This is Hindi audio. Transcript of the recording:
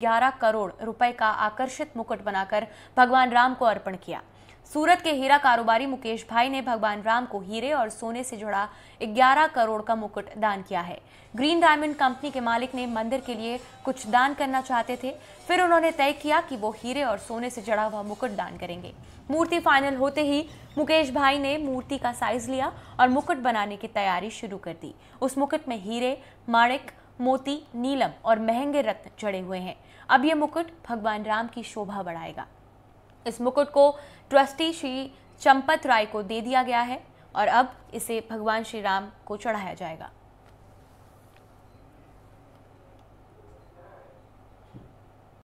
ग्यारह करोड़ रुपए का आकर्षित मुकुट बनाकर भगवान राम को अर्पण किया सूरत के हीरा कारोबारी मुकेश भाई ने भगवान राम को हीरे और सोने से जुड़ा 11 करोड़ का मुकुट दान किया है ग्रीन डायमंड कंपनी के मालिक ने मंदिर के लिए कुछ दान करना चाहते थे फिर उन्होंने तय किया कि वो हीरे और सोने से जुड़ा हुआ मुकुट दान करेंगे मूर्ति फाइनल होते ही मुकेश भाई ने मूर्ति का साइज लिया और मुकुट बनाने की तैयारी शुरू कर दी उस मुकुट में हीरे माणिक मोती नीलम और महंगे रत्न चढ़े हुए हैं अब ये मुकुट भगवान राम की शोभा बढ़ाएगा इस मुकुट को ट्रस्टी श्री चंपत राय को दे दिया गया है और अब इसे भगवान श्री राम को चढ़ाया जाएगा